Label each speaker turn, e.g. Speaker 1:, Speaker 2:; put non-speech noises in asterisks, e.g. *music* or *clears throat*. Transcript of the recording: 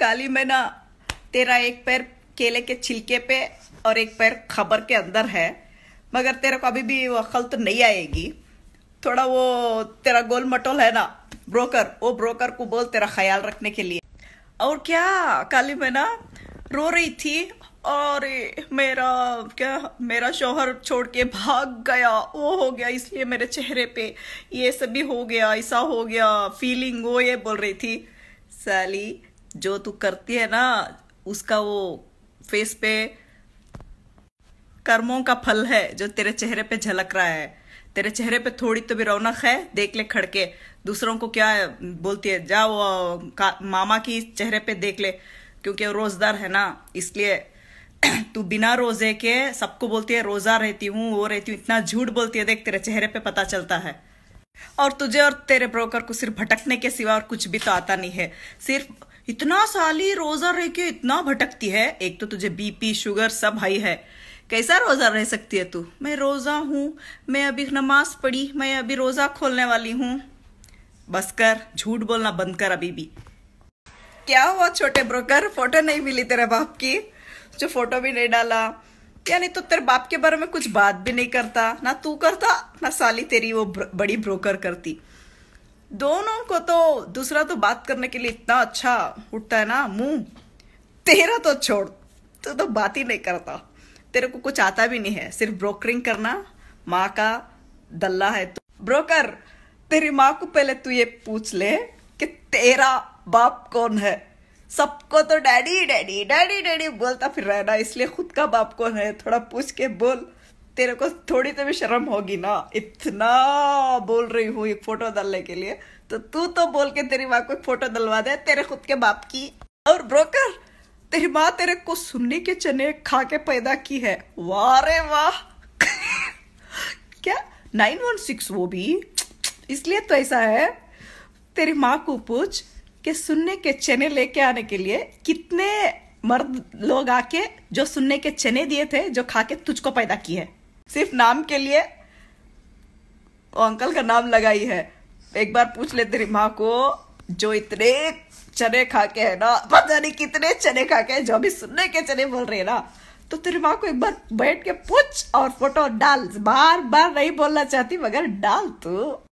Speaker 1: काली ना तेरा एक पैर केले के छिलके पे और एक पैर खबर के अंदर है मगर तेरे को अभी भी अकल तो नहीं आएगी थोड़ा वो तेरा गोल मटोल है ना ब्रोकर वो ब्रोकर को बोल तेरा ख्याल रखने के लिए और क्या काली ना रो रही थी और मेरा क्या मेरा शोहर छोड़ के भाग गया वो हो गया इसलिए मेरे चेहरे पे ये सभी हो गया ऐसा हो गया फीलिंग वो ये बोल रही थी साली जो तू करती है ना उसका वो फेस पे कर्मों का फल है जो तेरे चेहरे पे झलक रहा है तेरे चेहरे पे थोड़ी तो भी रौनक है देख ले खड़के दूसरों को क्या बोलती है जाओ मामा की चेहरे पे देख ले क्योंकि वो रोजदार है ना इसलिए *clears throat* तू बिना रोजे के सबको बोलती है रोजा रहती हूँ वो रहती हूँ इतना झूठ बोलती है देख तेरे चेहरे पे पता चलता है और तुझे और तेरे ब्रोकर को सिर्फ भटकने के सिवा और कुछ भी तो आता नहीं है सिर्फ इतना साली रोजा रह के इतना भटकती है एक तो तुझे बीपी शुगर सब हाई है कैसा रोजा रह सकती है तू मैं रोजा हूँ मैं अभी नमाज पढ़ी मैं अभी रोजा खोलने वाली हूँ बस कर झूठ बोलना बंद कर अभी भी क्या हुआ छोटे ब्रोकर फोटो नहीं मिली तेरे बाप की जो फोटो भी नहीं डाला यानी तो तेरे बाप के बारे में कुछ बात भी नहीं करता ना तू करता ना साली तेरी वो बड़ी ब्रोकर करती दोनों को तो दूसरा तो बात करने के लिए इतना अच्छा उठता है ना मुंह तेरा तो छोड़ तू तो बात ही नहीं करता तेरे को कुछ आता भी नहीं है सिर्फ ब्रोकरिंग करना माँ का दल्ला है तो ब्रोकर तेरी माँ को पहले तू ये पूछ ले कि तेरा बाप कौन है सबको तो डैडी डैडी डैडी डैडी बोलता फिर रहना इसलिए खुद का बाप कौन है थोड़ा पूछ के बोल तेरे को थोड़ी तो भी शर्म होगी ना इतना बोल रही हूँ एक फोटो डालने के लिए तो तू तो बोल के तेरी माँ को एक फोटो डलवा दे तेरे खुद के बाप की और ब्रोकर तेरी माँ तेरे को सुनने के चने खा के पैदा की है वाह रे वाह क्या नाइन वन सिक्स वो भी इसलिए तो ऐसा है तेरी माँ को पूछ के सुनने के चने लेके आने के लिए कितने मर्द लोग आके जो सुनने के चने दिए थे जो खा के तुझको पैदा की है सिर्फ नाम के लिए अंकल का नाम लगाई है एक बार पूछ ले तेरी माँ को जो इतने चने खा के है ना पता नहीं कितने चने खा के जो अभी सुनने के चने बोल रहे हैं ना तो तेरी माँ को एक बार बैठ के पूछ और फोटो डाल बार बार नहीं बोलना चाहती मगर डाल तू